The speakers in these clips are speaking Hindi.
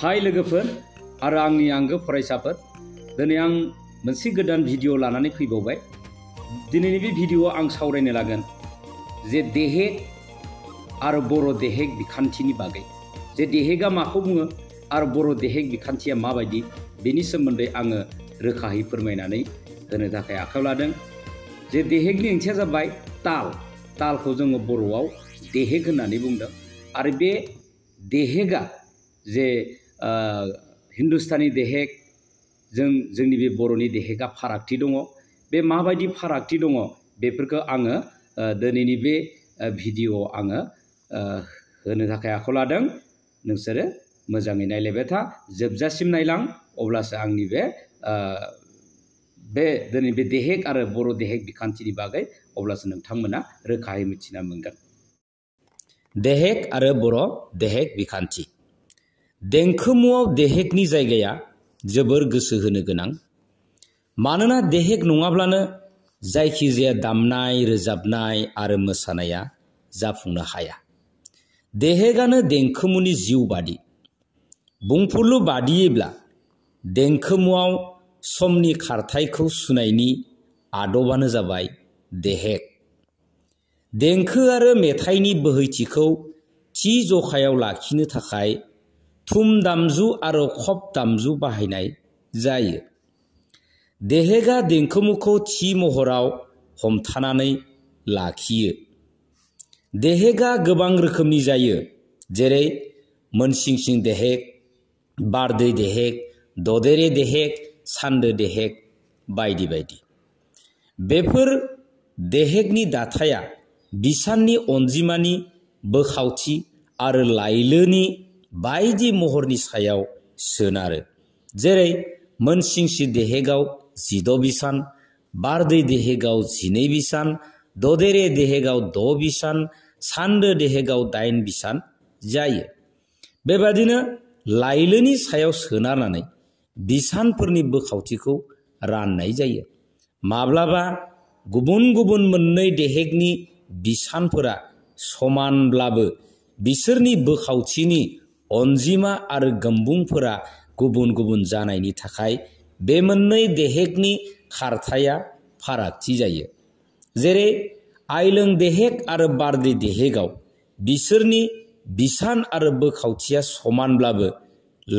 हाई लोगोफोर आरो आंनि आंगो फरायसाफोर दिनै आं मोनसे गोदान भिडिअ लानानै फैबावबाय दिनैनि बे आं सावरायनो लागोन जे देहेक आरो बर' देहेक बिखान्थिनि बागै जे देहेकआ माखौ बुङो आरो बर' देहेक बिखान्थिया माबायदि बेनि सोमोन्दै आङो रोखायै फोरमायनानै होनो थाखाय आखायाव लादों जे देहेकनि ओंथिया जाबाय ताल तालखौ जोङो बर'आव देहेक होननानै बुंदों आरो बे देहेकआ जे हिन्दुस्तानी देहेक जों जोंनि बे बर'नि देहेका फारागथि दङ बे माबायदि फारागथि दङ बेफोरखौ आङो दिनैनि बे भिडिअ'आव आङो होनो थाखाय आखायाव लादों नोंसोरो मोजाङै नायलायबाय था जोबजासिम नायलां अब्लासो आंनि बे बे दिनै बे देहेक आरो बर' देहेक बिखान्थिनि बागै अब्लासो नोंथांमोना रोखायै मिथिना मोनगोन देहेक आरो बर' देहेक बिखान्थि देंखो मुआव देहेक नि जायगाया जोबोर गोसो होनो गोनां मानोना देहेक नङाब्लानो जायखिजाया दामनाय रोजाबनाय आरो मोसानाया जाफुंनो हाया देहेकआनो देंखोमुनि जिउ बादि बुंफुरलु बादियैब्ला देंखोमुआव समनि खारथायखौ सुनायनि आदबानो जाबाय देहेक देंखो आरो मेथाइनि बोहैथिखौ थि जखायाव लाखिनो थाखाय थुम दामजु और खब दामजु बाहायनाय जायो देहेगा देंखोमुखौ थि महराव हमथानानै लाखियो देहेगा गोबां रोखोमनि जायो जेरै मोनसिंसिं देहेक बारदै देहेक ददेरे देहेक सान्दो देहेक बायदि बायदि बेफोर देहेकनि दाथाया बिसाननि अनजिमानि बोखावथि आरो लाइलोनि बायदि महर सायाव सोनारो जेरै मोनसिंसि देहेगाव जिद' बिसान बारदै देहेगाव जिनै बिसान ददेरे देहेगाव द' बिसान सान्दो देहेगाव दाइन बिसान जायो बेबादिनो लाइलोनि सायाव सोनारनानै बिसानफोरनि बोखावथिखौ राननाय जायो माब्लाबा गुबुन गुबुन मोननै देहेगनि बिसानफोरा समानब्लाबो बिसोरनि बोखावथिनि अनजिमा आरो गोमबुंफोरा गुबुन गुबुन जानायनि थाखाय बे मोननै देहेकनि खारथाया फारागथि जायो जेरै आइलों देहेक आरो बारदै देहेकआव बिसोरनि बिसान आरो बोखावथिया समानब्लाबो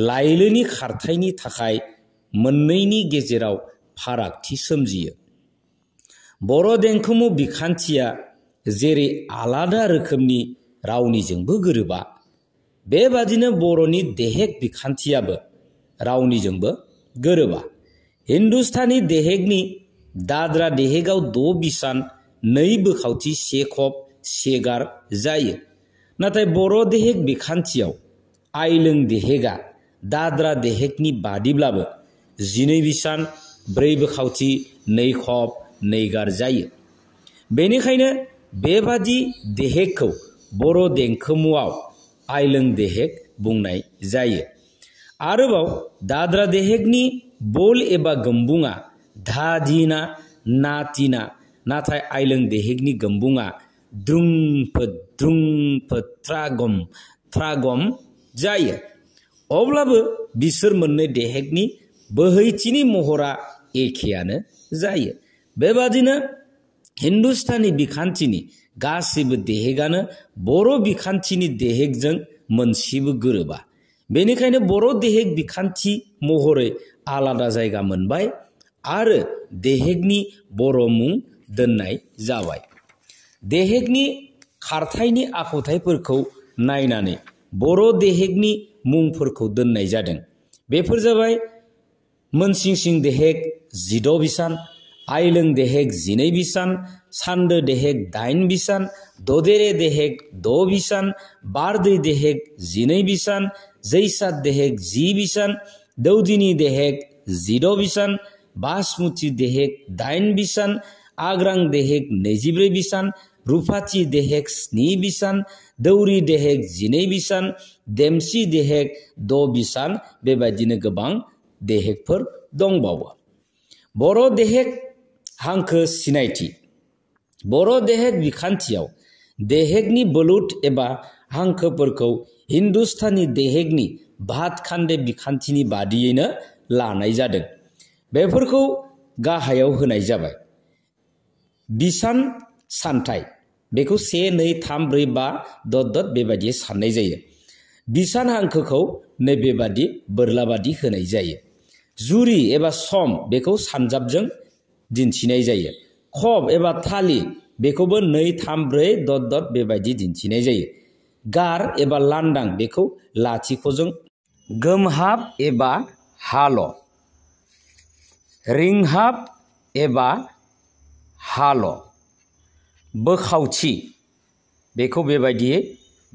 लाइलोनि खारथायनि थाखाय मोननैनि गेजेराव फारागथि सोमजियो बर' देंखोमु बिखान्थिया जेरै आलादा रोखोमनि रावनिजोंबो गोरोबा बेबादिनो बर'नि देहेक बिखान्थियाबो रावनिजोंबो गोरोबा हिन्दुस्तानी देहेकनि दाद्रा देहेकआव द' बिसान नै बोखावथि से खब से गार जायो नाथाय बर' देहेक बिखान्थियाव आइलों देहेगा दाद्रा देहेकनि बादिब्लाबो जिनै बिसान ब्रै बोखावथि नै खब नै गार जायो बेनिखायनो बेबादि देहेकखौ बर' देंखोमुआव आइलें देहेक बुंनाय जायो आरोबाव दाद्रा देहेकनि बल एबा गोमबुङा धाधिना नातिना नाथाय आइलें देहेकनि गोमबुङा द्रुं फोद्रुं फोथ्रागम थ्रागम जायो अब्लाबो बिसोर मोननै देहेकनि बोहैथिनि महरा एखेयानो जायो बेबादिनो हिन्दुस्तानी बिखान्थिनि गासैबो देहेगानो बर' बिखान्थिनि देहेगजों मोनसेबो गोरोबा बेनिखायनो बर' देहेग बिखान्थि महरै आलादा जायगा मोनबाय आरो देहेगनि बर' मुं दोननाय जाबाय देहेगनि खारथायनि आखुथायफोरखौ नायनानै बर' देहेगनि मुंफोरखौ दोननाय जादों बेफोर जाबाय मोनसिंसिं देहेग जिद' बिसान आइलों देहेग जिनै बिसान চান্দ দেহেক ডাইন বিচান দদেৰে দেহেক দ বিচান বাৰদৈ দেহেক জিনৈ বিচান জৈচাত দেহেক জি বিচান দৌদিনী দেহেক জিৰ' বিচান বাচমুচি দেহেক ডাইন বিচান আগ্ৰাং দেহেক নেজিব্ৰৈ বিচান ৰূপাচী দেহেক স্নি বিচান দৌৰী দেহেক জিনৈ বিচান দেমচি দেহেক দ বিচান বেবাদিনো গোবাং দেহেকফোৰ দংবাৱ বড়ো দেহেক হাংখ চিনাইটি बर' देहेक बिखान्थियाव देहेकनि बोलुद एबा हांखोफोरखौ हिन्दुस्तानी देहेकनि भात बिखान्थिनि बादियैनो लानाय जादों बेफोरखौ गाहायाव होनाय जाबाय बिसान सान्थाय बेखौ से नै थाम ब्रै बा दद दद बेबायदि साननाय जायो बिसान हांखोखौ नैबेबादि बोरलाबादि होनाय जायो जुरि एबा सम बेखौ सानजाबजों दिन्थिनाय जायो खब एबा थालि बेखौबो नै थाम ब्रै दत दत बेबायदि दिन्थिनाय जायो गार एबा लांदां बेखौ लाथिख'जों गोमहाब एबा हाल' रिंहाब एबा हाल' बोखावथि बेखौ बेबायदियै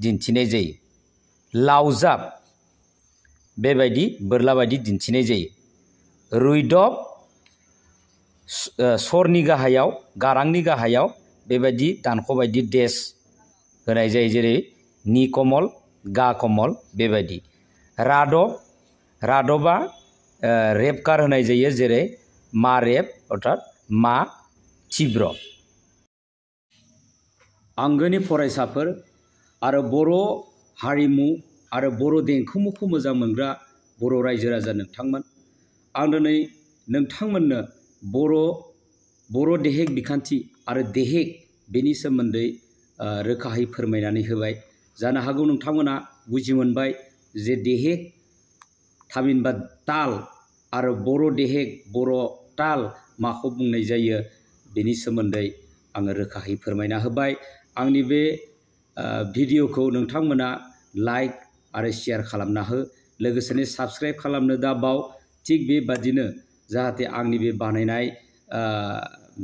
दिन्थिनाय जायो लावजाब बेबायदि बोरला बायदि दिन्थिनाय जायो रुइदब सरनि गाहायाव गारांनि गाहायाव बेबायदि दानख' बायदि देस होनाय जायो जेरै नि कमल गा कमल बेबायदि रादब रादबा रेबकार होनाय जायो जेरै मा रेब अर्थात मा थिब्र आंगोनि फरायसाफोर आरो बर' हारिमु आरो बर' देंखोमुखौ मोजां मोनग्रा बर' रायजो राजा नोंथांमोन आं दिनै नोंथांमोननो बड़ बर' देहेक विखान्ति और देहेक बेनि सोमोन्दै रोखायै फोरमायनानै होबाय जानो हागौ नोंथांमोना बुजि मोनबाय जे देहेक थामहिनबा ताल और बड़ देहेक बड़ ताल माखौ बुंनाय जायो बेनि सोमोन्दै आङो रोखायै फोरमायना होबाय आंनि बे भिडिअखौ नोंथांमोना लाइक और शेयर खालामना हो लोगोसेनो सबसक्राइब खालामनो दाबाव ठीक बेबादिनो जाहाथे आंनि बे बानायनाय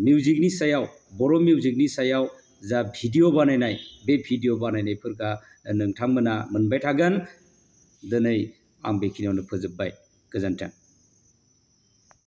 मिउजिकनि सायाव बर' मिउजिकनि सायाव जा भिडिअ' बानायनाय बे भिडिअ' बानायनायफोरखौ नोंथांमोना मोनबाय थागोन दिनै आं बेखिनियावनो फोजोब्बाय गोजोन्थों